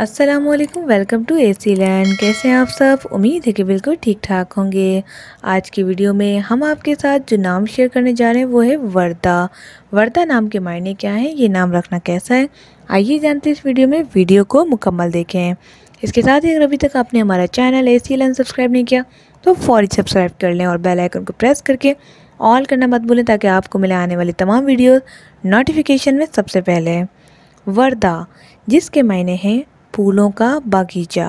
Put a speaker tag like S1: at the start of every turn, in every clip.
S1: Aslam welcome to A C land कैसे हैं आप सब उम्मीद है कि बिल्कुल ठीक ठाक होंगे आज की वीडियो में हम आपके साथ जो नाम शेयर करने जा रहे हैं वो है वर्दा वर्दा नाम के मायने क्या है ये नाम रखना कैसा है आइए जानते हैं इस वीडियो में वीडियो को मुकम्मल देखें इसके साथ ही अगर अभी तक आपने हमारा channel A C land subscribe नहीं किया तो फौरी सब्सक्राइब कर लें और बेलाइकन को प्रेस करके ऑल करना मत भूलें ताकि आपको मिले आने वाली तमाम वीडियो नोटिफिकेशन में सबसे पहले वर्दा जिसके मायने हैं फूलों का बागीचा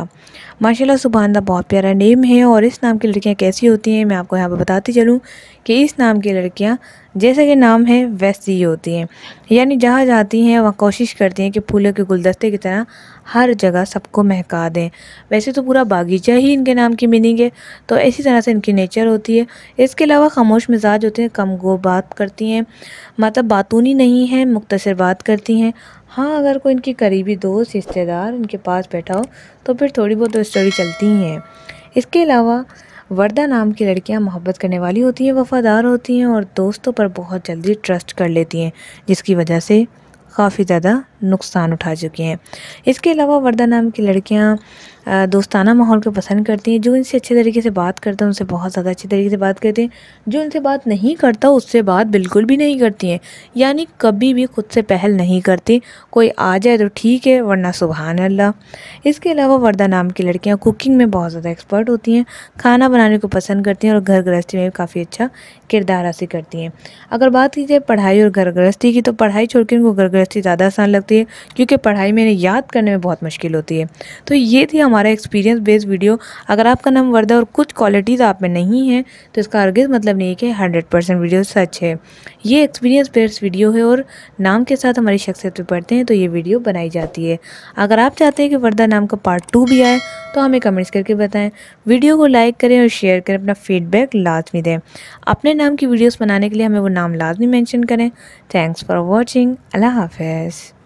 S1: माशाल्लाह सुबहानदा बहुत प्यारा नेम है और इस नाम की लड़कियां कैसी होती हैं मैं आपको यहाँ पर बताती चलूँ कि इस नाम की लड़कियां जैसे कि नाम है वैसी ही होती हैं यानी जहाँ जाती हैं वहाँ कोशिश करती हैं कि फूलों के गुलदस्ते की तरह हर जगह सबको महका दें वैसे तो पूरा बागीचा ही इनके नाम की मीनिंग है तो इसी तरह से इनकी नेचर होती है इसके अलावा खामोश मिजाज होते हैं कम गो बात करती हैं मतलब बातूनी नहीं है मुख्तर बात करती हैं हाँ अगर कोई इनकी करीबी दोस्त रिश्तेदार इनके पास बैठा हो तो फिर थोड़ी बहुत स्टोरी तो चलती हैं इसके अलावा वर्दा नाम की लड़कियां मोहब्बत करने वाली होती हैं वफ़ादार होती हैं और दोस्तों पर बहुत जल्दी ट्रस्ट कर लेती हैं जिसकी वजह से काफ़ी ज़्यादा नुकसान उठा चुकी हैं इसके अलावा वर्दा नाम की लड़कियाँ दोस्ताना माहौल को पसंद करती हैं जो इनसे अच्छे तरीके से बात करते हैं उनसे बहुत ज़्यादा अच्छे तरीके से बात करती हैं जो इनसे बात नहीं करता उससे बात बिल्कुल भी नहीं करती हैं यानी कभी भी खुद से पहल नहीं करती कोई आ जाए तो ठीक है वरना सुबहान अल्लाह इसके अलावा वर्दा नाम की लड़कियाँ कुकिंग में बहुत ज़्यादा एक्सपर्ट होती हैं खाना बनाने को पसंद करती हैं और घर गृहस्थी में काफ़ी अच्छा किरदार हासिल करती हैं अगर बात की जाए पढ़ाई और घर गृहस्थी की तो पढ़ाई छोड़कर उनको घर गृहस्थी ज़्यादा आसान लगती जाती है क्योंकि पढ़ाई मैंने याद करने में बहुत मुश्किल होती है तो ये थी हमारा एक्सपीरियंस बेस्ड वीडियो अगर आपका नाम वर्दा और कुछ क्वालिटीज़ आप में नहीं है तो इसका अर्गज़ मतलब नहीं कि हंड्रेड परसेंट वीडियो सच है ये एक्सपीरियंस बेस्ड वीडियो है और नाम के साथ हमारी शख्सियत पर पढ़ते हैं तो ये वीडियो बनाई जाती है अगर आप चाहते हैं कि वर्दा नाम का पार्ट टू भी आए तो हमें कमेंट्स करके बताएं वीडियो को लाइक करें और शेयर करें अपना फीडबैक लाजमी दें अपने नाम की वीडियोस बनाने के लिए हमें वो नाम लाजमी मेंशन करें थैंक्स फॉर वाचिंग अल्लाह हाफिज़